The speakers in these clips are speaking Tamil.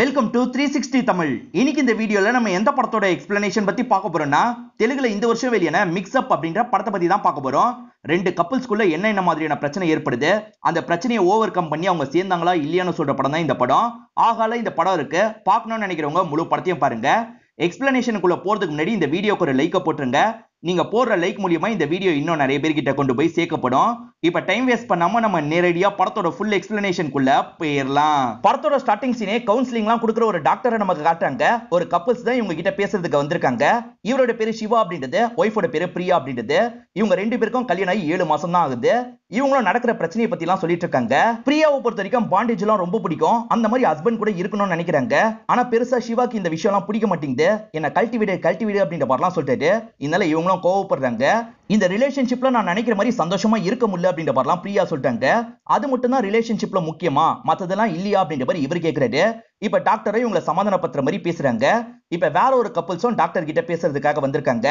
welcome to three sixty Tamil இன்னைக்கு இந்த வீடியோவில் நம்ம எந்த படத்தோட எக்ஸ்பிளனேஷன் பற்றி பார்க்க போறோம்னா தெலுங்குல இந்த வருஷம் வெளியான மிக்ஸ் அப் அப்படின்ற படத்தை பற்றி தான் பார்க்க போறோம் ரெண்டு கப்பல்ஸ்குள்ள என்ன என்ன மாதிரியான பிரச்சனை ஏற்படுது அந்த பிரச்சனையை ஓவர் கம் பண்ணி அவங்க சேர்ந்தாங்களா இல்லையான்னு சொல்ற படம் தான் இந்த படம் ஆகால இந்த படம் இருக்கு பார்க்கணும்னு நினைக்கிறவங்க முழு படத்தையும் பாருங்க எக்ஸ்பிளனேஷனுக்குள்ள போறதுக்கு முன்னாடி இந்த வீடியோக்கு ஒரு லைக்கை போட்டுருங்க நீங்க போடுற லைக் மூலியமா இந்த வீடியோ இன்னும் நிறைய பேர்கிட்ட கொண்டு போய் சேர்க்கப்படும் இப்போ டைம் வேஸ்ட் பண்ணாம நம்ம நேரடியாக படத்தோட ஃபுல் எக்ஸ்பிளனேஷனுக்குள்ள போயிடலாம் படத்தோட ஸ்டார்டிங் சீனே கவுன்சிலிங்லாம் கொடுக்குற ஒரு டாக்டரை நமக்கு காட்டுறாங்க ஒரு கப்பல்ஸ் தான் இவங்க கிட்ட பேசுறதுக்கு வந்திருக்காங்க இவரோட பேரு சிவா அப்படின்றது ஒய்ஃபோட பேரு பிரியா அப்படின்றது இவங்க ரெண்டு பேருக்கும் கல்யாணம் ஆகி ஏழு மாசம் தான் ஆகுது இவங்களும் நடக்கிற பிரச்சனையை பத்தி எல்லாம் சொல்லிட்டு இருக்காங்க பிரியாவை பொறுத்த வரைக்கும் பாண்டேஜ் எல்லாம் ரொம்ப பிடிக்கும் அந்த மாதிரி ஹஸ்பண்ட் கூட இருக்கணும்னு நினைக்கிறாங்க ஆனா பெருசா சிவாக்கு இந்த விஷயம் எல்லாம் பிடிக்க மாட்டேங்குது என்ன கல்டிவிடு கல்டிவிடு அப்படின்ற மாதிரிலாம் சொல்லிட்டு இதனால இவங்களும் கோவப்படுறாங்க இந்த ரிலேஷன்ஷிப்ல நான் நினைக்கிற மாதிரி சந்தோஷமா இருக்க முடியல அப்படின்ற மாதிரிலாம் பிரியா சொல்லிட்டாங்க அது மட்டும் தான் ரிலேஷன்ஷிப்ல முக்கியமா மத்ததெல்லாம் இல்லையா அப்படின்ற மாதிரி இவர் கேட்கிறாரு இப்ப டாக்டரை இவங்களை சமாதானப்படுத்துற மாதிரி பேசுறாங்க இப்ப வேற ஒரு கப்பல்ஸும் டாக்டர் கிட்ட பேசுறதுக்காக வந்திருக்காங்க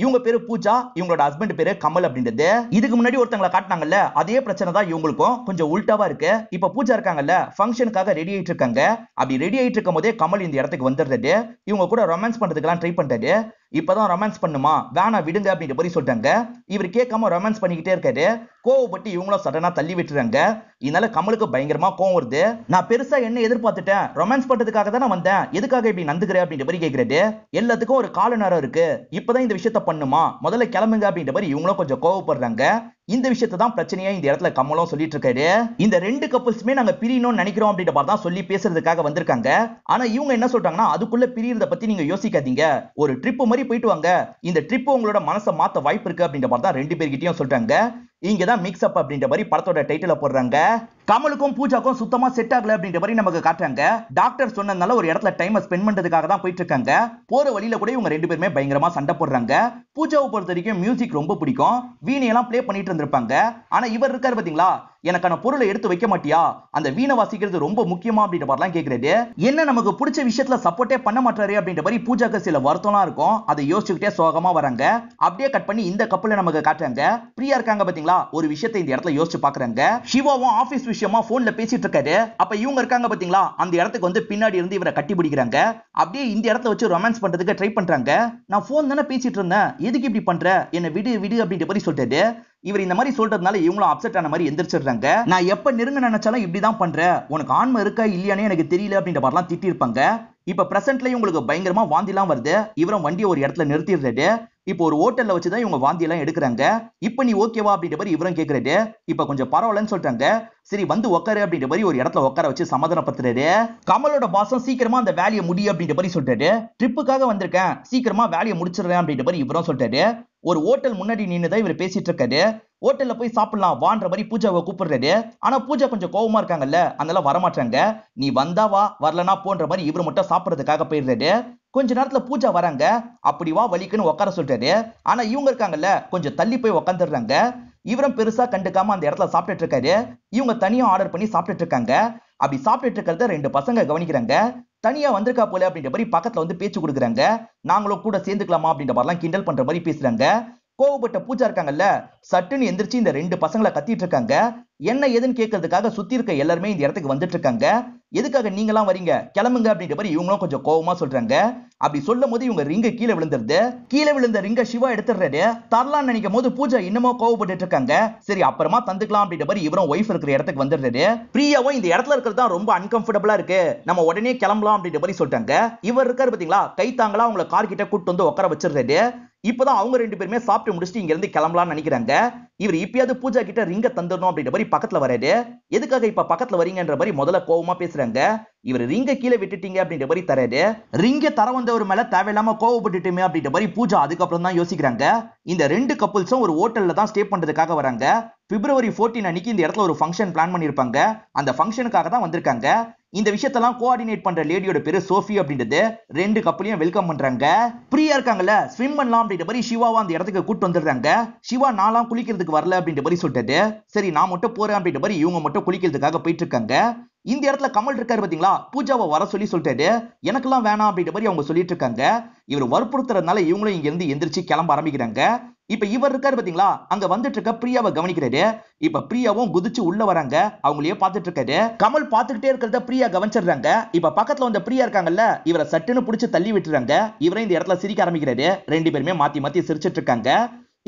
இவங்க பேரு பூஜா இவங்களோட ஹஸ்பண்ட் பேரு கமல் அப்படின்றது இதுக்கு முன்னாடி ஒருத்தங்களை காட்டினாங்கல்ல அதே பிரச்சனை தான் இவங்களுக்கும் கொஞ்சம் உல்ட்டாவா இருக்கு இப்ப பூஜா இருக்காங்கல்ல ஃபங்க்ஷனுக்காக ரெடி ஆயிட்டு இருக்காங்க அப்படி ரெடி ஆயிட்டு இருக்கும் போதே கமல் இந்த இடத்துக்கு வந்துடுறது இவங்க கூட ரொமான்ஸ் பண்றதுக்கெல்லாம் ட்ரை பண்றது இப்பதான் ரொமான்ஸ் பண்ணுமா வேணா விடுங்க அப்படின்ற மாதிரி சொல்றாங்க இவர் கேட்காம ரொமான்ஸ் பண்ணிக்கிட்டே இருக்காரு கோவப்பட்டு இவங்களும் சடனா தள்ளி விட்டுறாங்க இதனால கமலுக்கு பயங்கரமா கோவம் வருது நான் பெருசா என்ன எதிர்பார்த்துட்டேன் ரொமான்ஸ் பண்றதுக்காக தான் நான் வந்தேன் எதுக்காக இப்படி நந்துக்கிறேன் அப்படின்ற மாதிரி கேட்கிறது எல்லாத்துக்கும் ஒரு கால நேரம் இருக்கு இப்பதான் இந்த விஷயத்த பண்ணுமா முதல்ல கிளம்புங்க அப்படின்ற மாதிரி இவங்களும் கொஞ்சம் கோவப்படுறாங்க இந்த விஷயத்த தான் பிரச்சனையா இந்த இடத்துல கமலும் சொல்லிட்டு இருக்காரு இந்த ரெண்டு கப்பல்ஸுமே நாங்க பிரியணும்னு நினைக்கிறோம் அப்படின்ற மாதிரி தான் சொல்லி பேசுறதுக்காக வந்திருக்காங்க ஆனா இவங்க என்ன சொல்றாங்கன்னா அதுக்குள்ள பிரியறத பத்தி நீங்க யோசிக்காதீங்க ஒரு ட்ரிப் மாதிரி போயிட்டு வாங்க இந்த ட்ரிப் உங்களோட மனசை மாத்த வாய்ப்பு இருக்கு அப்படின்ற மாதிரி தான் ரெண்டு பேர்கிட்டயும் சொல்றாங்க இங்கே தான் மிக்ஸ் அப் அப்படின்ற மாதிரி படத்தோட டைட்டில போடுறாங்க கமலுக்கும் பூஜாக்கும் சுத்தமா செட் ஆகல அப்படின்ற மாதிரி நமக்கு காட்டுறாங்க டாக்டர் சொன்னதுனால ஒரு இடத்துல டைம் ஸ்பெண்ட் பண்றதுக்காக தான் போயிட்டு இருக்காங்க போற வழியில கூட இவங்க ரெண்டு பேருமே பயங்கரமா சண்டை போடுறாங்க பூஜாவை பொறுத்த வரைக்கும் மியூசிக் ரொம்ப பிடிக்கும் வீணையெல்லாம் பிளே பண்ணிட்டு இருந்திருப்பாங்க ஆனா இவர் இருக்காரு பாத்தீங்களா எனக்கான பொருளை எடுத்து வைக்க மாட்டியா அந்த வீணை வாசிக்கிறது ரொம்ப முக்கியமா அப்படின்ற மாதிரிலாம் கேட்கறது என்ன நமக்கு பிடிச்ச விஷயத்துல சப்போர்ட்டே பண்ண மாட்டாரு அப்படின்ற மாதிரி பூஜாக்கு சில வருத்தம்லாம் இருக்கும் அதை யோசிச்சுக்கிட்டே சோகமா வராங்க அப்படியே கட் பண்ணி இந்த கப்பல நமக்கு காட்டுறாங்க பிரியா இருக்காங்க பாத்தீங்களா ஒரு விஷயத்தை இந்த இடத்துல யோசிச்சு பாக்குறாங்க சிவாவும் ஆபீஸ் விஷயமா போன்ல பேசிட்டு இருக்காரு அப்ப இவங்க இருக்காங்க பாத்தீங்களா அந்த இடத்துக்கு வந்து பின்னாடி இருந்து இவரை கட்டி பிடிக்கிறாங்க அப்படியே இந்த இடத்துல வச்சு ரொமான்ஸ் பண்றதுக்கு ட்ரை பண்றாங்க நான் போன் தானே பேசிட்டு இருந்தேன் எதுக்கு இப்படி பண்ற என்ன விடு விடு அப்படின்ற மாதிரி சொல்லிட்டு இவர் இந்த மாதிரி சொல்றதுனால இவங்களும் அப்செட் ஆன மாதிரி எந்திரிச்சிடுறாங்க நான் எப்ப நெருங்க நினைச்சாலும் இப்படிதான் பண்றேன் உனக்கு ஆன்மை இருக்கா இல்லையானே எனக்கு தெரியல அப்படின்ற மாதிரிலாம் திட்டிருப்பாங்க இப்ப பிரசன்ட்லயும் உங்களுக்கு பயங்கரமா வாந்திலாம் வருது இவரும் வண்டியை ஒரு இடத்துல நிறுத்திடுறாரு இப்போ ஒரு ஹோட்டல்ல வச்சுதான் இவங்க வாந்தி எல்லாம் எடுக்கிறாங்க இப்ப நீ ஓகேவா அப்படின்ற மாதிரி இவரும் கேட்கறாரு இப்ப கொஞ்சம் பரவாயில்லன்னு சொல்றாங்க சரி வந்து உக்காரு அப்படின்ற மாதிரி ஒரு இடத்துல உட்கார வச்சு சமாதானப்படுத்துறாரு கமலோட பாசம் சீக்கிரமா அந்த வேலையை முடியும் அப்படின்ற மாதிரி சொல்றாரு ட்ரிப்புக்காக வந்திருக்கேன் சீக்கிரமா வேலையை முடிச்சிடுறேன் அப்படின்ற மாதிரி இவரும் சொல்றாரு ஒரு ஹோட்டல் முன்னாடி நின்றுதான் இவர் பேசிட்டு இருக்காரு ஹோட்டல்ல போய் சாப்பிடலாம் வான்ற மாதிரி பூஜாவை கூப்பிடுறாரு ஆனா பூஜா கொஞ்சம் கோபமா இருக்காங்கல்ல அதெல்லாம் வரமாட்டாங்க நீ வந்தா வா வரலனா போன்ற மாதிரி இவர் மட்டும் சாப்பிட்றதுக்காக போயிடுறாரு கொஞ்ச நேரத்துல பூஜா வராங்க அப்படி வா வலிக்குன்னு உட்கார சொல்றாரு ஆனா இவங்க இருக்காங்கல்ல கொஞ்சம் தள்ளி போய் உட்காந்துடுறாங்க இவரும் பெருசா கண்டுக்காம அந்த இடத்துல சாப்பிட்டுட்டு இருக்காரு இவங்க தனியா ஆர்டர் பண்ணி சாப்பிட்டுட்டு இருக்காங்க அப்படி சாப்பிட்டுட்டு இருக்கிறத ரெண்டு பசங்க கவனிக்கிறாங்க தனியா வந்திருக்கா போல அப்படின்ற மாதிரி பக்கத்துல வந்து பேச்சு கொடுக்குறாங்க நாங்களும் கூட சேர்ந்துக்கலாமா அப்படின்ற மாதிரி கிண்டல் பண்ற மாதிரி பேசுறாங்க கோவப்பட்ட பூஜா இருக்காங்கல்ல சட்டுன்னு எந்திரிச்சு இந்த ரெண்டு பசங்களை கத்திட்டு இருக்காங்க என்ன ஏதுன்னு கேட்கறதுக்காக சுத்தி இருக்க எல்லாருமே இந்த இடத்துக்கு வந்துட்டு இருக்காங்க எதுக்காக நீங்களாம் வரீங்க கிளம்புங்க அப்படின்ற மாதிரி இவங்களும் கொஞ்சம் கோவமா சொல்றாங்க அப்படி சொல்லும் போது இவங்க ரிங்க கீழே விழுந்துருது கீழே விழுந்த ரிங்க சிவா எடுத்துடுறாரு தரலாம்னு நினைக்கும் போது பூஜா இன்னமும் கோவப்பட்டு இருக்காங்க சரி அப்புறமா தந்துக்கலாம் அப்படின்ற மாதிரி இவரும் ஒய்ஃப் இருக்கிற இடத்துக்கு வந்துடுறது பிரியாவும் இந்த இடத்துல இருக்கிறது தான் ரொம்ப அன்கம்ஃபர்டபுளா இருக்கு நம்ம உடனே கிளம்பலாம் அப்படின்ற மாதிரி சொல்றாங்க இவர் இருக்காரு பாத்தீங்களா கை தாங்களா அவங்களை கார் கிட்ட கூட்டு வந்து உட்கார வச்சிருந்தது இப்பதான் அவங்க ரெண்டு பேருமே சாப்பிட்டு முடிச்சுட்டு இங்க இருந்து கிளம்பலாம்னு நினைக்கிறாங்க இவர் இப்பயாவது பூஜா கிட்ட ரிங்க தந்துடணும் அப்படின்ற மாதிரி பக்கத்துல வராரு எதுக்காக இப்ப பக்கத்துல வரீங்கன்ற மாதிரி முதல்ல கோவமா பேசுறாங்க இவர் ரிங்க கீழே விட்டுட்டீங்க அப்படின்ற மாதிரி தராரு ரிங்க தர வந்தவர் மேல தேவையில்லாம கோவப்பட்டுட்டுமே அப்படின்ற மாதிரி பூஜா அதுக்கப்புறம் தான் யோசிக்கிறாங்க இந்த ரெண்டு கப்புள்ஸும் ஒரு ஹோட்டல்ல தான் ஸ்டே பண்றதுக்காக வராங்க பிப்ரவரி ஃபோர்டீன் அன்னைக்கு இந்த இடத்துல ஒரு ஃபங்க்ஷன் பிளான் பண்ணிருப்பாங்க அந்த ஃபங்க்ஷனுக்காக தான் வந்திருக்காங்க இந்த விஷயத்தெல்லாம் கோஆர்டினேட் பண்ற லேடியோட பேரு சோஃபி அப்படின்றது ரெண்டு கப்பலையும் வெல்கம் பண்றாங்க ஃப்ரீயா இருக்காங்கல்ல ஸ்விம் பண்ணலாம் அப்படின்ற மாதிரி சிவாவா அந்த இடத்துக்கு கூட்டு வந்துடுறாங்க சிவா நாளாம் குளிக்கிறது குளிக்கிறதுக்கு வரல அப்படின்ற மாதிரி சொல்லிட்டு சரி நான் மட்டும் போறேன் அப்படின்ற மாதிரி இவங்க மட்டும் குளிக்கிறதுக்காக போயிட்டு இருக்காங்க இந்த இடத்துல கமல் இருக்காரு பாத்தீங்களா பூஜாவை வர சொல்லி சொல்லிட்டாரு எனக்கெல்லாம் வேணாம் அப்படின்ற மாதிரி அவங்க சொல்லிட்டு இருக்காங்க இவர் வற்புறுத்துறதுனால இவங்களும் இங்க இருந்து எந்திரிச்சு கிளம்ப ஆரம்பிக்கிறாங்க இப்ப இவர் இருக்காரு பாத்தீங்களா அங்க வந்துட்டு இருக்க பிரியாவை கவனிக்கிறாரு இப்ப பிரியாவும் குதிச்சு உள்ள வராங்க அவங்களையே பார்த்துட்டு இருக்காரு கமல் பாத்துக்கிட்டே இருக்கிறத பிரியா கவனிச்சிடுறாங்க இப்ப பக்கத்துல வந்த பிரியா இருக்காங்கல்ல இவரை சட்டுன்னு புடிச்சு தள்ளி விட்டுறாங்க இவரே இந்த இடத்துல சிரிக்க ஆரம்பிக்கிறாரு ரெண்டு பேருமே மாத்தி மாத்தி சிரிச்சிட்டு இருக்காங்க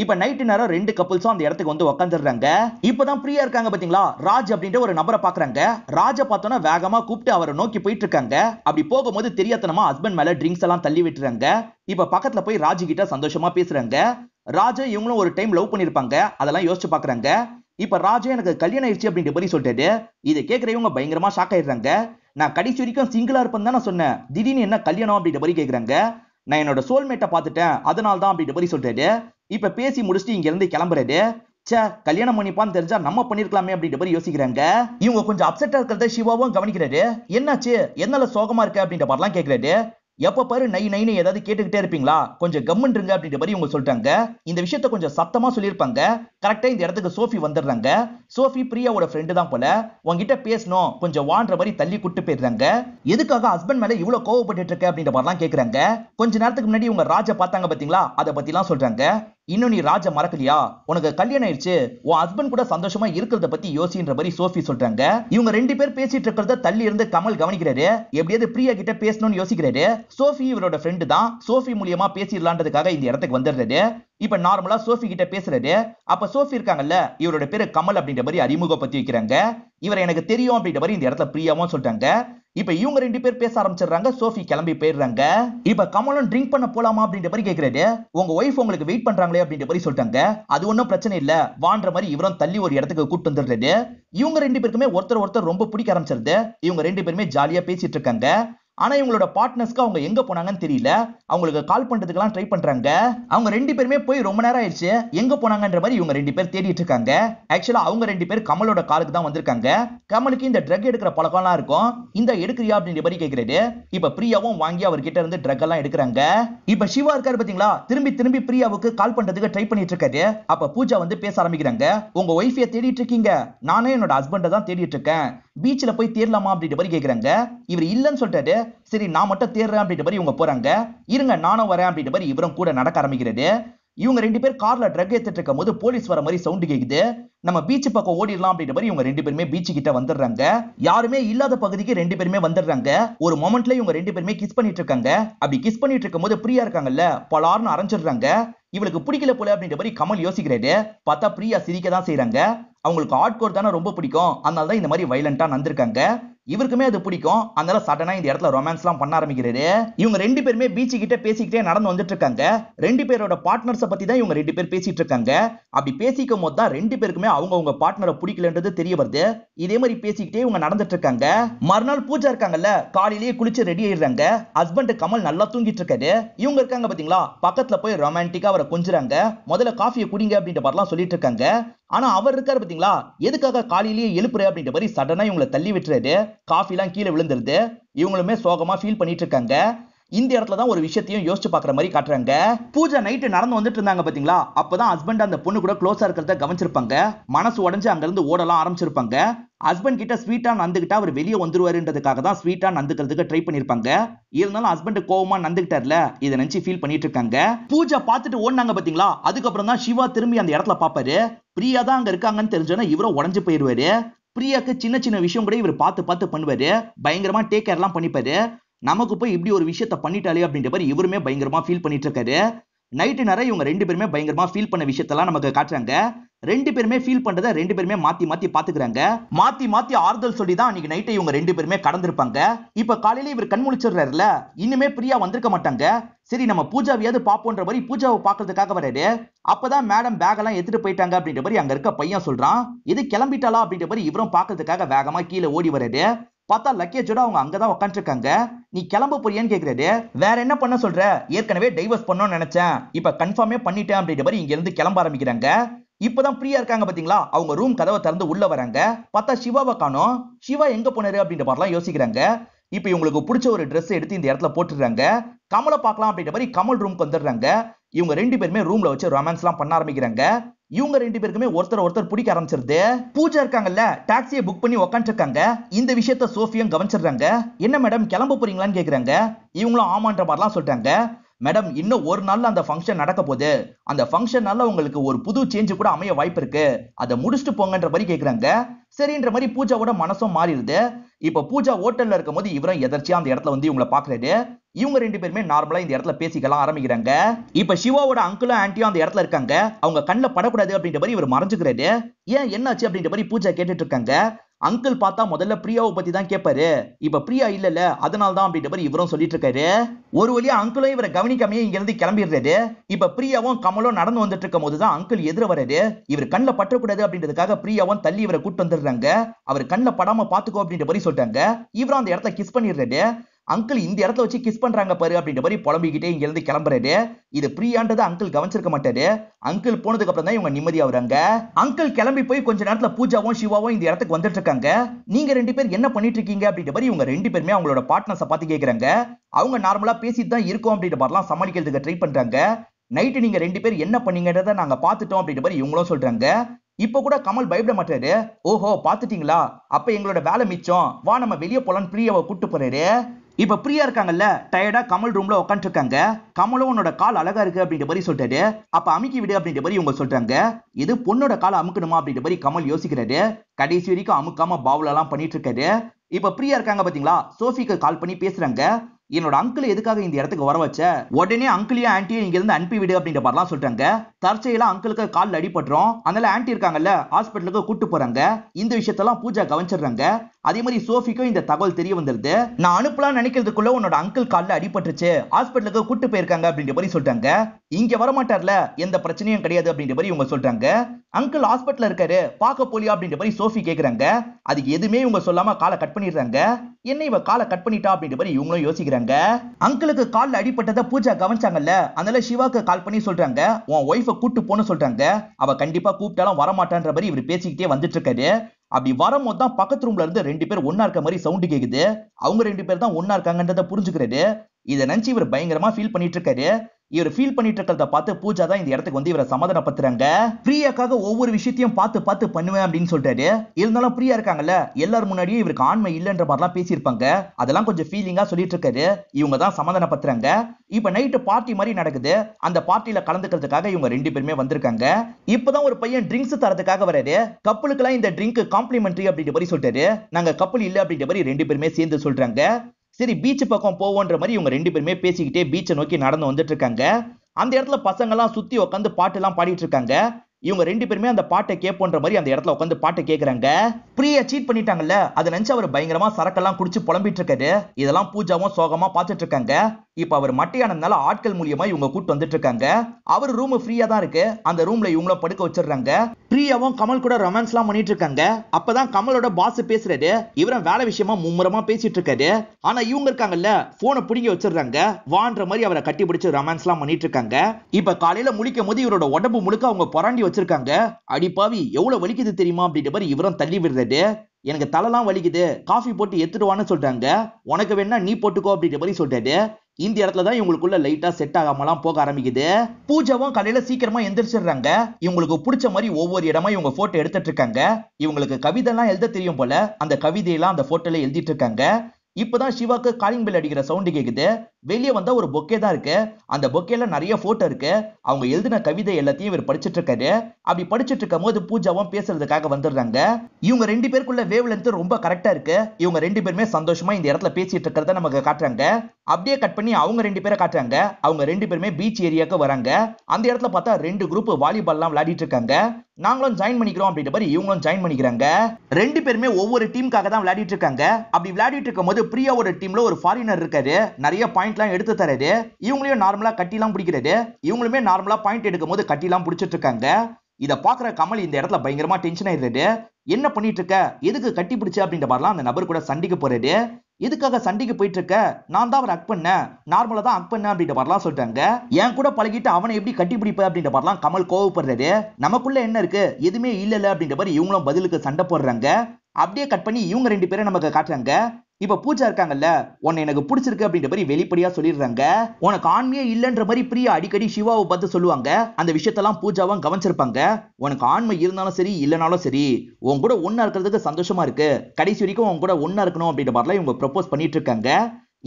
இப்ப நைட்டு நேரம் ரெண்டு கப்பல்ஸும் அந்த இடத்துக்கு வந்து உட்காந்துடுறாங்க இப்பதான் ஃப்ரீயா இருக்காங்க பாத்தீங்களா ராஜ் அப்படின்ற ஒரு நபரை பாக்குறாங்க ராஜ பார்த்தோன்னா வேகமா கூப்பிட்டு அவரை நோக்கி போயிட்டு இருக்காங்க அப்படி போகும்போது தெரியாதனமா ஹஸ்பண்ட் மேல ட்ரிங்க்ஸ் எல்லாம் தள்ளி விட்டுறாங்க இப்ப பக்கத்துல போய் ராஜ் கிட்ட சந்தோஷமா பேசுறாங்க ராஜா இவங்களும் ஒரு டைம் லவ் பண்ணிருப்பாங்க அதெல்லாம் யோசிச்சு பாக்குறாங்க இப்ப ராஜா எனக்கு கல்யாணம் ஆயிடுச்சு அப்படின்ற மாதிரி சொல்லிட்டு இதை கேட்கிற இவங்க பயங்கரமா ஷாக் ஆயிடுறாங்க நான் கடைசி வரைக்கும் சிங்கிளா இருப்பேன் தான் நான் சொன்னேன் திடீர்னு என்ன கல்யாணம் அப்படின்ற மாதிரி கேட்குறாங்க நான் என்னோட சோல்மேட்டை பார்த்துட்டேன் அதனால தான் அப்படின்ற மாதிரி சொல்லிட்டு இப்ப பேசி முடிச்சுட்டு இங்க இருந்து கிளம்புறது சே கல்யாணம் பண்ணிப்பான்னு தெரிஞ்சா நம்ம பண்ணிருக்கலாமே அப்படின்ற மாதிரி யோசிக்கிறாங்க இவங்க கொஞ்சம் அப்செட்டா இருக்கிறத சிவாவும் கவனிக்கிறாரு என்னாச்சு என்னால சோகமா இருக்க அப்படின்ற மாதிரிலாம் கேட்கிறாரு எப்ப பாரு நை நைன்னு ஏதாவது கேட்டுக்கிட்டே இருப்பீங்களா கொஞ்சம் கம்முன்றீங்க அப்படின்ற மாதிரி இவங்க சொல்றாங்க இந்த விஷயத்த கொஞ்சம் சத்தமா சொல்லியிருப்பாங்க கரெக்டா இந்த இடத்துக்கு சோஃபி வந்துடுறாங்க சோஃபி பிரியாவோட ஃப்ரெண்டு தான் போல உங்ககிட்ட பேசணும் கொஞ்சம் வான்ற மாதிரி தள்ளி கூட்டு போயிடுறாங்க எதுக்காக ஹஸ்பண்ட் மேல இவ்வளவு கோவப்பட்டு இருக்க அப்படின்ற மாதிரிலாம் கேட்குறாங்க கொஞ்ச நேரத்துக்கு முன்னாடி உங்க ராஜா பார்த்தாங்க பாத்தீங்களா அதை எல்லாம் சொல்றாங்க இன்னும் நீ ராஜா மறக்கலையா உனக்கு கல்யாணம் ஆயிடுச்சு உன் ஹஸ்பண்ட் கூட சந்தோஷமா இருக்கிறத பத்தி யோசின்ற மாதிரி சோஃபி சொல்றாங்க இவங்க ரெண்டு பேர் பேசிட்டு இருக்கிறத தள்ளி இருந்து கமல் கவனிக்கிறாரு எப்படியாவது பிரியா கிட்ட பேசணும்னு யோசிக்கிறாரு சோஃபி இவரோட ஃப்ரெண்டு தான் சோஃபி மூலியமா பேசிடலான்றதுக்காக இந்த இடத்துக்கு வந்துடுறாரு இப்ப நார்மலா சோஃபி கிட்ட பேசுறது அப்ப சோஃபி இருக்காங்கல்ல இவரோட பேரு கமல் அப்படின்ற மாதிரி அறிமுகப்படுத்தி வைக்கிறாங்க இவரை எனக்கு தெரியும் அப்படின்ற மாதிரி இந்த இடத்துல பிரியாவும் சொல்லிட்டாங்க இப்ப இவங்க ரெண்டு பேர் பேச ஆரம்பிச்சிடுறாங்க சோஃபி கிளம்பி போயிடுறாங்க இப்ப கமலும் ட்ரிங்க் பண்ண போலாமா அப்படின்ற மாதிரி கேட்கறது உங்க ஒய்ஃப் உங்களுக்கு வெயிட் பண்றாங்களே அப்படின்ற மாதிரி சொல்லிட்டாங்க அது ஒன்றும் பிரச்சனை இல்ல வான்ற மாதிரி இவரும் தள்ளி ஒரு இடத்துக்கு கூட்டு வந்துடுறது இவங்க ரெண்டு பேருக்குமே ஒருத்தர் ஒருத்தர் ரொம்ப பிடிக்க ஆரம்பிச்சிருது இவங்க ரெண்டு பேருமே ஜாலியா பேசிட்டு இருக்காங்க ஆனால் இவங்களோட பார்ட்னர்ஸ்க்கு அவங்க எங்கே போனாங்கன்னு தெரியல அவங்களுக்கு கால் பண்ணுறதுக்கெல்லாம் ட்ரை பண்ணுறாங்க அவங்க ரெண்டு பேருமே போய் ரொம்ப நேரம் ஆயிடுச்சு எங்கே போனாங்கன்ற மாதிரி இவங்க ரெண்டு பேர் தேடிட்டு இருக்காங்க ஆக்சுவலாக அவங்க ரெண்டு பேர் கமலோட காலுக்கு தான் வந்திருக்காங்க கமலுக்கு இந்த ட்ரக் எடுக்கிற எல்லாம் இருக்கும் இந்த எடுக்கிறியா அப்படின்ற மாதிரி கேட்குறாரு இப்போ பிரியாவும் வாங்கி அவர்கிட்ட இருந்து ட்ரக் எல்லாம் எடுக்கிறாங்க இப்போ சிவா இருக்காரு பார்த்தீங்களா திரும்பி திரும்பி பிரியாவுக்கு கால் பண்ணுறதுக்கு ட்ரை பண்ணிட்டு இருக்காரு அப்போ பூஜா வந்து பேச ஆரம்பிக்கிறாங்க உங்கள் ஒய்ஃபிய தேடிட்டு இருக்கீங்க நானே என்னோட ஹஸ்பண்டை தான் தேடிட்டு இருக்கேன் பீச்சில் போய் தேடலாமா அப்படின்ற மாதிரி கேட்குறாங்க இவர் இல்லைன்னு சொல்லிட்டாரு சரி நான் மட்டும் தேடுறேன் அப்படின்ற மாதிரி இவங்க போகிறாங்க இருங்க நானும் வரேன் அப்படின்ற மாதிரி இவரும் கூட நடக்க ஆரம்பிக்கிறது இவங்க ரெண்டு பேர் கார்ல ட்ரக் எடுத்துட்டு இருக்கும் போது போலீஸ் வர மாதிரி சவுண்டு கேக்குது நம்ம பீச்சு பக்கம் ஓடிடலாம் அப்படின்ற மாதிரி இவங்க ரெண்டு பேருமே பீச்சு கிட்ட வந்துடுறாங்க யாருமே இல்லாத பகுதிக்கு ரெண்டு பேருமே வந்துடுறாங்க ஒரு மொமெண்ட்ல இவங்க ரெண்டு பேருமே கிஸ் பண்ணிட்டு இருக்காங்க அப்படி கிஸ் பண்ணிட்டு இருக்கும் போது பிரியா இருக்காங்கல்ல பலாருன்னு அரைஞ்சிடுறாங்க இவளுக்கு பிடிக்கல போல அப்படின்ற மாதிரி கமல் யோசிக்கிறாரு பார்த்தா பிரியா சிரிக்க தான் செய்யறாங்க அவங்களுக்கு ஹார்ட் கோர் தானே ரொம்ப பிடிக்கும் அதனால தான் இந்த மாதிரி வைலண்டா நடந்திருக்காங்க இவருக்குமே அது பிடிக்கும் அதனால சடனா இந்த இடத்துல ரொமான்ஸ்லாம் பண்ண ஆரம்பிக்கிறாரு இவங்க ரெண்டு பேருமே பீச் கிட்ட பேசிக்கிட்டே நடந்து வந்துட்டு இருக்காங்க ரெண்டு பேரோட பார்ட்னர்ஸை பத்தி தான் இவங்க ரெண்டு பேர் பேசிட்டு இருக்காங்க அப்படி பேசிக்கும் போது தான் ரெண்டு பேருக்குமே அவங்க அவங்க பார்ட்னரை பிடிக்கலன்றது தெரிய வருது இதே மாதிரி பேசிக்கிட்டே இவங்க நடந்துட்டு இருக்காங்க மறுநாள் பூஜா இருக்காங்கல்ல காலையிலேயே குளிச்சு ரெடி ஆயிடுறாங்க ஹஸ்பண்ட் கமல் நல்லா தூங்கிட்டு இருக்காரு இவங்க இருக்காங்க பாத்தீங்களா பக்கத்துல போய் ரொமான்டிக்கா அவரை கொஞ்சுறாங்க முதல்ல காஃபியை குடிங்க அப்படின்ற மாதிரிலாம் சொல்லிட்டு இருக்காங்க ஆனா அவர் இருக்காரு பாத்தீங்களா எதுக்காக காலையிலேயே எழுப்புற அப்படின்ற மாதிரி சடனா இவங்களை தள்ளி விட்டுறது காஃபி எல்லாம் கீழே விழுந்துருது இவங்களுமே சோகமா ஃபீல் பண்ணிட்டு இருக்காங்க இந்த இடத்துல தான் ஒரு விஷயத்தையும் யோசிச்சு பாக்குற மாதிரி காட்டுறாங்க பூஜா நைட்டு நடந்து வந்துட்டு இருந்தாங்க பாத்தீங்களா அப்பதான் ஹஸ்பண்ட் அந்த பொண்ணு கூட க்ளோஸா இருக்கிறத கவனிச்சிருப்பாங்க மனசு உடஞ்சு அங்க இருந்து ஓடலாம் ஆரம்பிச்சிருப்பாங்க ஹஸ்பண்ட் கிட்ட ஸ்வீட்டா நந்துக்கிட்டா அவர் வெளியே வந்துருவாருன்றதுக்காக தான் ஸ்வீட்டா நந்துக்கிறதுக்கு ட்ரை பண்ணிருப்பாங்க இருந்தாலும் ஹஸ்பண்ட் கோவமா நந்துகிட்டார்ல இதை நினைச்சு ஃபீல் பண்ணிட்டு இருக்காங்க பூஜா பார்த்துட்டு ஓடினாங்க பாத்தீங்களா அதுக்கப்புறம் தான் சிவா திரும்பி அந்த இடத்துல பாப்பாரு பிரியா தான் அங்க இருக்காங்கன்னு தெரிஞ்சோன்னா இவரும் உடஞ்சு போயிருவாரு பிரியாக்கு சின்ன சின்ன விஷயம் கூட இவர் பார்த்து பார்த்து பண்ணுவாரு பயங்கரமா டேக் கேர்லாம் பண்ணிப்பாரு நமக்கு போய் இப்படி ஒரு விஷயத்த பண்ணிட்டாலே அப்படின்ற மாதிரி இவருமே பயங்கரமா ஃபீல் பண்ணிட்டு இருக்காரு நைட்டு நேரம் இவங்க ரெண்டு பேருமே பயங்கரமா ஃபீல் பண்ண விஷயத்தெல்லாம் நமக்கு காட்டுறாங்க ரெண்டு பேருமே ஃபீல் பண்றதை ரெண்டு பேருமே மாத்தி மாத்தி பாத்துக்கிறாங்க மாத்தி மாத்தி ஆறுதல் சொல்லி தான் அன்னைக்கு நைட்டை இவங்க ரெண்டு பேருமே கடந்திருப்பாங்க இப்ப காலையில இவர் கண் இன்னுமே பிரியா வந்திருக்க மாட்டாங்க சரி நம்ம பூஜாவையாவது பாப்போன்ற மாதிரி பூஜாவை பாக்குறதுக்காக வராரு அப்பதான் மேடம் பேக் எல்லாம் எடுத்துட்டு போயிட்டாங்க அப்படின்ற மாதிரி அங்க இருக்க பையன் சொல்றான் இது கிளம்பிட்டாலா அப்படின்ற மாதிரி இவரும் பாக்குறதுக்காக வேகமா கீழே ஓடி வராரு பார்த்தா லக்கேஜோட அவங்க அங்கதான் உட்காந்துருக்காங்க நீ கிளம்ப போறியான்னு கேக்குறாரு வேற என்ன பண்ண சொல்ற ஏற்கனவே டைவர்ஸ் பண்ணணும்னு நினைச்சேன் இப்ப கன்ஃபார்மே பண்ணிட்டேன் அப்படின்ற மாதிரி இங்க இருந்து கிளம்ப ஆரம்பிக்கிறாங்க இப்பதான் ஃப்ரீயா இருக்காங்க பாத்தீங்களா அவங்க ரூம் கதவை திறந்து உள்ள வராங்க பார்த்தா சிவாவை காணும் சிவா எங்க போனாரு அப்படின்ற மாதிரிலாம் யோசிக்கிறாங்க இப்ப இவங்களுக்கு பிடிச்ச ஒரு ட்ரெஸ் எடுத்து இந்த இடத்துல போட்டுடுறாங்க கமலை பார்க்கலாம் அப்படின்ற மாதிரி கமல் ரூம்க்கு வந்துடுறாங்க இவங்க ரெண்டு பேருமே ரூம்ல வச்சு ரொமான்ஸ் எல்லாம் பண்ண ஆரம்பிக்கிறாங்க இவங்க ரெண்டு பேருக்குமே ஒருத்தர் ஒருத்தர் பிடிக்க ஆரம்பிச்சிருது பூஜா இருக்காங்கல்ல டாக்ஸியை புக் பண்ணி உக்காந்துருக்காங்க இந்த விஷயத்த சோஃபியும் கவனிச்சிடுறாங்க என்ன மேடம் கிளம்ப போறீங்களான்னு கேக்குறாங்க இவங்களும் ஆமான்ற மாதிரிலாம் சொல்றாங்க மேடம் இன்னும் ஒரு நாள்ல அந்த ஃபங்க்ஷன் நடக்க போகுது அந்த ஃபங்க்ஷன்னால உங்களுக்கு ஒரு புது சேஞ்சு கூட அமைய வாய்ப்பு இருக்கு அதை முடிச்சுட்டு போங்கன்ற மாதிரி கேக்குறாங்க சரின்ற மாதிரி பூஜாவோட மனசும் மாறிடுது இப்ப பூஜா ஹோட்டல்ல இருக்கும் போது இவரும் எதர்ச்சியா அந்த இடத்துல வந்து இவங்களை பாக்குறாரு இவங்க ரெண்டு பேருமே நார்மலா இந்த இடத்துல பேசிக்கலாம் ஆரம்பிக்கிறாங்க இப்ப சிவாவோட அங்கிளும் ஆண்டியும் அந்த இடத்துல இருக்காங்க அவங்க கண்ணில் படக்கூடாது அப்படின்ற மாதிரி இவர் மறைஞ்சுக்கிறாரு ஏன் என்னாச்சு அப்படின்ற மாதிரி பூஜா கேட்டுட்டு இருக்காங்க அங்கிள் பார்த்தா முதல்ல பிரியாவை பத்தி தான் கேட்பாரு இப்ப பிரியா இல்ல அதனால தான் அப்படின்ற மாதிரி இவரும் சொல்லிட்டு இருக்காரு ஒரு வழியா அங்கிளும் இவரை கவனிக்காமயே இங்க இருந்து கிளம்பிடுறாரு இப்ப பிரியாவும் கமலும் நடந்து வந்துட்டு இருக்கும் போதுதான் அங்கிள் எதிர வராரு இவர் கண்ணில் பற்றக்கூடாது அப்படின்றதுக்காக பிரியாவும் தள்ளி இவரை கூட்டு வந்துடுறாங்க அவர் கண்ணில் படாம பாத்துக்கோ அப்படின்ற மாதிரி சொல்றாங்க இவரும் அந்த இடத்த கிஸ் பண்ணிடுறாரு அங்கிள் இந்த இடத்துல வச்சு கிஸ் பண்றாங்க பாரு அப்படின்ற மாதிரி புலம்பிக்கிட்டே இருந்து கிளம்புறாரு இது பிரியான்றது அங்கிள் கவனிச்சிருக்க மாட்டாரு அங்கிள் போனதுக்கு அப்புறம் தான் இவங்க நிம்மதி ஆகுறாங்க அங்கிள் கிளம்பி போய் கொஞ்ச நேரத்துல பூஜாவும் சிவாவும் இந்த இடத்துக்கு வந்துட்டு இருக்காங்க நீங்க ரெண்டு பேர் என்ன பண்ணிட்டு இருக்கீங்க அப்படின்ற மாதிரி இவங்க ரெண்டு பேருமே அவங்களோட பார்ட்னர்ஸ் பார்த்து கேக்குறாங்க அவங்க நார்மலா பேசிட்டு தான் இருக்கும் அப்படின்ற மாதிரிலாம் சமாளிக்கிறதுக்கு ட்ரை பண்றாங்க நைட்டு நீங்க ரெண்டு பேர் என்ன பண்ணீங்கன்றத நாங்க பாத்துட்டோம் அப்படின்ற மாதிரி இவங்களும் சொல்றாங்க இப்போ கூட கமல் பயப்பட மாட்டாரு ஓஹோ பாத்துட்டீங்களா அப்ப எங்களோட வேலை மிச்சம் வா நம்ம வெளியே போலான்னு பிரியாவை கூட்டு போறாரு இப்ப பிரியா இருக்காங்கல்ல டயர்டா கமல் ரூம்ல உட்காந்துருக்காங்க கமலும் உன்னோட கால் அழகா இருக்கு அப்படின்ற மாதிரி சொல்றாரு அப்ப அமுக்கி விடு அப்படின்ற மாதிரி இவங்க சொல்றாங்க இது பொண்ணோட கால அமுக்கணுமா அப்படின்ற மாதிரி கமல் யோசிக்கிறாரு கடைசி வரைக்கும் அமுக்காம பாவுல எல்லாம் பண்ணிட்டு இருக்காரு இப்ப பிரியா இருக்காங்க பாத்தீங்களா சோஃபிக்கு கால் பண்ணி பேசுறாங்க என்னோட அங்கிள் எதுக்காக இந்த இடத்துக்கு வர வச்ச உடனே அங்கிளையும் ஆன்டியும் இங்க இருந்து அனுப்பி விடு அப்படின்ற மாதிரிலாம் சொல்றாங்க தற்செயலா அங்கிளுக்கு காலில் அடிபட்டுறோம் அதனால ஆன்டி இருக்காங்கல்ல ஹாஸ்பிட்டலுக்கு கூட்டு போறாங்க இந்த விஷயத்தெல்லாம் பூஜா கவனிச்சிடுறாங்க அதே மாதிரி சோஃபிக்கும் இந்த தகவல் தெரிய வந்துருது நான் அனுப்பலாம் நினைக்கிறதுக்குள்ள உன்னோட அங்கிள் காலில் அடிபட்டுருச்சு ஹாஸ்பிட்டலுக்கு கூட்டு போயிருக்காங்க அப்படின்ற மாதிரி சொல்லிட்டாங்க இங்க வரமாட்டார்ல எந்த பிரச்சனையும் கிடையாது அப்படின்ற மாதிரி இவங்க சொல்றாங்க அங்கிள் ஹாஸ்பிட்டல் இருக்காரு பார்க்க போலியா அப்படின்ற மாதிரி சோஃபி கேக்குறாங்க அதுக்கு எதுவுமே இவங்க சொல்லாம காலை கட் பண்ணிடுறாங்க என்ன இவ காலை கட் பண்ணிட்டா அப்படின்ற மாதிரி இவங்களும் யோசிக்கிறாங்க அங்கிளுக்கு காலில் அடிபட்டதை பூஜா கவனிச்சாங்கல்ல அதனால சிவாக்கு கால் பண்ணி சொல்றாங்க உன் ஒய்ஃபை கூட்டு போன்னு சொல்றாங்க அவ கண்டிப்பா கூப்பிட்டாலும் வரமாட்டான்ற மாதிரி இவர் பேசிக்கிட்டே வந்துட்டு இருக்காரு அப்படி வரும்போது தான் பக்கத்து ரூம்ல இருந்து ரெண்டு பேர் ஒன்னா இருக்க மாதிரி சவுண்டு கேக்குது அவங்க ரெண்டு பேர் தான் ஒன்னா இருக்காங்கன்றத புரிஞ்சுக்கிறது இதை நினைச்சு இவர் பயங்கரமா ஃபீல் பண்ணிட்டு இருக்காரு இவர் ஃபீல் பண்ணிட்டு இருக்கிறத பார்த்து பூஜா தான் இந்த இடத்துக்கு வந்து இவரை சமாதானப்படுத்துறாங்க பிரியாக்காக ஒவ்வொரு விஷயத்தையும் பார்த்து பார்த்து பண்ணுவேன் அப்படின்னு சொல்லிட்டாரு இருந்தாலும் பிரியா இருக்காங்கல்ல எல்லாரும் முன்னாடியும் இவருக்கு ஆண்மை இல்லைன்ற மாதிரிலாம் பேசியிருப்பாங்க அதெல்லாம் கொஞ்சம் ஃபீலிங்கா சொல்லிட்டு இருக்காரு இவங்க தான் சமாதானப்படுத்துறாங்க இப்ப நைட்டு பார்ட்டி மாதிரி நடக்குது அந்த பார்ட்டியில கலந்துக்கிறதுக்காக இவங்க ரெண்டு பேருமே வந்திருக்காங்க இப்பதான் ஒரு பையன் ட்ரிங்க்ஸ் தரதுக்காக வராரு கப்பலுக்கு இந்த ட்ரிங்க் காம்ப்ளிமெண்ட்ரி அப்படின்ற மாதிரி சொல்லிட்டாரு நாங்க கப்பல் இல்ல அப்படின்ற மாதிரி ரெண்டு பேருமே சேர்ந்து சொல்றாங்க சரி பீச் பக்கம் போவோன்ற மாதிரி இவங்க ரெண்டு பேருமே பேசிக்கிட்டே பீச்சை நோக்கி நடந்து வந்துட்டு இருக்காங்க அந்த இடத்துல பசங்கெல்லாம் சுத்தி உட்காந்து எல்லாம் பாடிட்டு இருக்காங்க இவங்க ரெண்டு பேருமே அந்த பாட்டை கேட்போன்ற மாதிரி அந்த இடத்துல உட்காந்து பாட்டை கேட்குறாங்க பிரியா சீட் பண்ணிட்டாங்கல்ல அதை நினைச்சு அவர் பயங்கரமா சரக்கெல்லாம் குடிச்சு புலம்பிட்டு இருக்காரு இதெல்லாம் பூஜாவும் சோகமா பார்த்துட்டு இருக்காங்க இப்போ அவர் மட்டையானதுனால ஆட்கள் மூலியமா இவங்க கூட்டு வந்துட்டு இருக்காங்க அவர் ரூம் ஃப்ரீயா தான் இருக்கு அந்த ரூம்ல இவங்கள படுக்க வச்சிடுறாங்க பிரியாவும் கமல் கூட ரொமான்ஸ் எல்லாம் பண்ணிட்டு இருக்காங்க அப்பதான் கமலோட பாஸ் பேசுறாரு இவரும் வேலை விஷயமா மும்முரமா பேசிட்டு இருக்காரு ஆனா இவங்க இருக்காங்கல்ல போனை பிடிங்கி வச்சிடுறாங்க வான்ற மாதிரி அவரை கட்டி பிடிச்சு ரொமான்ஸ் எல்லாம் பண்ணிட்டு இருக்காங்க இப்ப காலையில முடிக்கும் போது இவரோட உடம்பு முழுக்க அவங்க பொறாண்டி வச்சிருக்காங்க அடிப்பாவி எவ்வளவு வலிக்குது தெரியுமா அப்படின்ற மாதிரி இவரும் தள்ளி விடுறது எனக்கு தலைலாம் வலிக்குது காஃபி போட்டு எடுத்துடுவான்னு சொல்றாங்க உனக்கு வேணா நீ போட்டுக்கோ அப்படின்ற மாதிரி சொல்றாரு இந்த இடத்துல தான் இவங்களுக்குள்ள லைட்டா செட் ஆகாமலாம் போக ஆரம்பிக்குது பூஜாவும் காலையில சீக்கிரமா எந்திரிச்சிடுறாங்க இவங்களுக்கு பிடிச்ச மாதிரி ஒவ்வொரு இடமா இவங்க போட்டோ எடுத்துட்டு இருக்காங்க இவங்களுக்கு கவிதை எல்லாம் எழுத தெரியும் போல அந்த கவிதையெல்லாம் அந்த போட்டோல எழுதிட்டு இருக்காங்க இப்பதான் சிவாக்கு காலிங் பெல் அடிக்கிற சவுண்டு கேக்குது வெளியே வந்தா ஒரு பொக்கே தான் இருக்கு அந்த பொக்கேல நிறைய போட்டோ இருக்கு அவங்க எழுதின கவிதை எல்லாத்தையும் இவர் படிச்சுட்டு இருக்காரு அப்படி படிச்சுட்டு இருக்கும் போது பூஜாவும் பேசுறதுக்காக வந்துடுறாங்க இவங்க ரெண்டு பேருக்குள்ள வேவ் லென்த் ரொம்ப கரெக்டா இருக்கு இவங்க ரெண்டு பேருமே சந்தோஷமா இந்த இடத்துல பேசிட்டு இருக்கிறத நமக்கு காட்டுறாங்க அப்படியே கட் பண்ணி அவங்க ரெண்டு பேரை காட்டுறாங்க அவங்க ரெண்டு பேருமே பீச் ஏரியாவுக்கு வராங்க அந்த இடத்துல பார்த்தா ரெண்டு குரூப் எல்லாம் விளையாடிட்டு இருக்காங்க நாங்களும் ஜாயின் பண்ணிக்கிறோம் அப்படின்ற மாதிரி இவங்களும் ஜாயின் பண்ணிக்கிறாங்க ரெண்டு பேருமே ஒவ்வொரு டீமுக்காக தான் விளையாடிட்டு இருக்காங்க அப்படி விளையாடிட்டு இருக்கும் போது பிரியாவோட டீம்ல ஒரு ஃபாரினர் இருக்காரு நிறைய பாயிண்ட் பாயிண்ட்லாம் எடுத்து தரது இவங்களையும் நார்மலா கட்டிலாம் பிடிக்கிறது இவங்களுமே நார்மலா பாயிண்ட் எடுக்கும் போது கட்டிலாம் பிடிச்சிட்டு இருக்காங்க இதை பாக்குற கமல் இந்த இடத்துல பயங்கரமா டென்ஷன் ஆயிடுறது என்ன பண்ணிட்டு இருக்க எதுக்கு கட்டி பிடிச்ச அப்படின்ற மாதிரிலாம் அந்த நபர் கூட சண்டைக்கு போறது எதுக்காக சண்டைக்கு போயிட்டு இருக்க நான் தான் அவர் அக் பண்ணேன் நார்மலா தான் அக் பண்ணேன் அப்படின்ற மாதிரிலாம் சொல்றாங்க என் கூட பழகிட்டு அவனை எப்படி கட்டி பிடிப்ப அப்படின்ற மாதிரிலாம் கமல் கோவப்படுறது நமக்குள்ள என்ன இருக்கு எதுவுமே இல்லல அப்படின்ற மாதிரி இவங்களும் பதிலுக்கு சண்டை போடுறாங்க அப்படியே கட் பண்ணி இவங்க ரெண்டு பேரும் நமக்கு காட்டுறாங்க இப்ப பூஜா இருக்காங்கல்ல உன்னை எனக்கு பிடிச்சிருக்கு அப்படின்ற மாதிரி வெளிப்படையா சொல்லிடுறாங்க உனக்கு ஆண்மையே இல்லைன்ற மாதிரி பிரியா அடிக்கடி சிவாவை பார்த்து சொல்லுவாங்க அந்த விஷயத்தெல்லாம் பூஜாவும் கவனிச்சிருப்பாங்க உனக்கு ஆண்மை இருந்தாலும் சரி இல்லைனாலும் சரி உன் கூட ஒன்னா இருக்கிறதுக்கு சந்தோஷமா இருக்கு கடைசி வரைக்கும் உன் கூட ஒன்னா இருக்கணும் அப்படின்ற மாதிரிலாம் இவங்க ப்ரப்போஸ் பண்ணிட்டு இருக்காங்க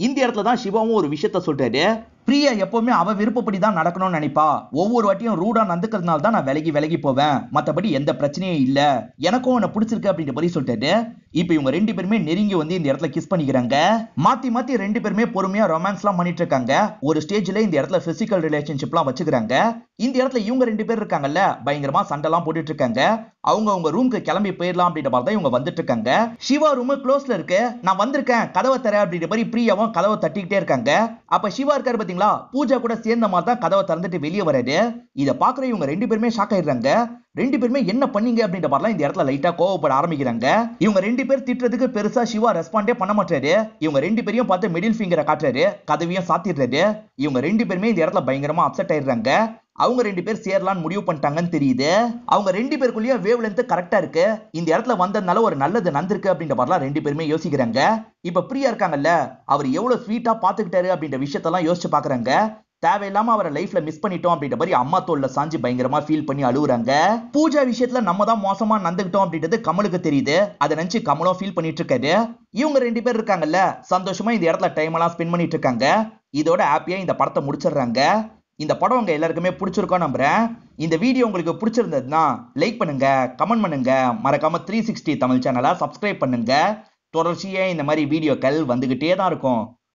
இந்த இடத்துல தான் சிவாவும் ஒரு விஷயத்த சொல்றாரு பிரியா எப்பவுமே அவ விருப்பப்படி தான் நடக்கணும்னு நினைப்பா ஒவ்வொரு வாட்டியும் ரூடா நடந்துக்கிறதுனால தான் நான் விலகி விலகி போவேன் மற்றபடி எந்த பிரச்சனையும் இல்ல எனக்கும் உன்னை பிடிச்சிருக்கு அப்படின்ற மாதிரி சொல்லிட்டு இப்ப இவங்க ரெண்டு பேருமே நெருங்கி வந்து இந்த இடத்துல கிஸ் பண்ணிக்கிறாங்க மாத்தி மாத்தி ரெண்டு பேருமே பொறுமையா ரொமான்ஸ் எல்லாம் பண்ணிட்டு இருக்காங்க ஒரு ஸ்டேஜ்ல இந்த இடத்துல பிசிக்கல் ரிலேஷன்ஷிப் எல்லாம் வச்சுக்கிறாங்க இந்த இடத்துல இவங்க ரெண்டு பேர் இருக்காங்கல்ல பயங்கரமா எல்லாம் போட்டுட்டு இருக்காங்க அவங்க அவங்க கிளம்பி போயிடலாம் அப்படின்ற மாதிரி தான் இவங்க வந்துட்டு இருக்காங்க சிவா ரூம் க்ளோஸ்ல இருக்கு நான் வந்திருக்கேன் கதவை தர அப்படின்ற மாதிரி பிரியாவும் கதவை தட்டிக்கிட்டே இருக்காங்க அப்ப சிவா இருக்கிற பாத்தீங்களா பூஜா கூட சேர்ந்த மாதிரி தான் கதவை திறந்துட்டு வெளியே வராது இதை பாக்குற இவங்க ரெண்டு பேருமே ஷாக் ஆயிடுறாங்க ரெண்டு பேருமே என்ன பண்ணீங்க அப்படின்ற பாடலாம் இந்த இடத்துல லைட்டா கோவப்பட ஆரம்பிக்கிறாங்க இவங்க ரெண்டு பேர் திட்டுறதுக்கு பெருசா சிவா ரெஸ்பாண்டே பண்ண மாட்டாரு இவங்க ரெண்டு பேரையும் பார்த்து மிடில் ஃபிங்கரை காட்டுறாரு கதவையும் சாத்திடுறாரு இவங்க ரெண்டு பேருமே இந்த இடத்துல பயங்கரமா அப்செட் ஆயிடுறாங்க அவங்க ரெண்டு பேர் சேரலான்னு முடிவு பண்ணிட்டாங்கன்னு தெரியுது அவங்க ரெண்டு பேருக்குள்ளேயே வேவ் லென்த் கரெக்டாக இருக்கு இந்த இடத்துல வந்ததுனால ஒரு நல்லது நடந்திருக்கு அப்படின்ற மாதிரிலாம் ரெண்டு பேருமே யோசிக்கிறாங்க இப்போ பிரியா இருக்காங்கல்ல அவர் எவ்வளோ ஸ்வீட்டாக பார்த்துக்கிட்டாரு அப்படின்ற விஷயத்தெல்லாம் யோசிச்சு பார்க்குறாங்க தேவையில்லாம அவரை லைஃப்ல மிஸ் பண்ணிட்டோம் அப்படின்ற மாதிரி அம்மா தோல்ல சாஞ்சி பயங்கரமா ஃபீல் பண்ணி அழுகுறாங்க பூஜா விஷயத்துல நம்ம தான் மோசமா நடந்துகிட்டோம் அப்படின்றது கமலுக்கு தெரியுது அதை நினைச்சு கமலும் ஃபீல் பண்ணிட்டு இருக்காரு இவங்க ரெண்டு பேர் இருக்காங்கல்ல சந்தோஷமா இந்த இடத்துல டைம் எல்லாம் ஸ்பெண்ட் பண்ணிட்டு இருக்காங்க இதோட ஹாப்பியா இந்த படத்தை முடிச்சிடுறாங்க இந்த படம் உங்கள் எல்லாருக்குமே பிடிச்சிருக்கோம் நம்புகிறேன் இந்த வீடியோ உங்களுக்கு பிடிச்சிருந்ததுன்னா லைக் பண்ணுங்கள் கமெண்ட் பண்ணுங்கள் மறக்காமல் த்ரீ சிக்ஸ்டி தமிழ் சேனலை சப்ஸ்கிரைப் பண்ணுங்கள் தொடர்ச்சியாக இந்த மாதிரி வீடியோக்கள் வந்துக்கிட்டே தான் இருக்கும்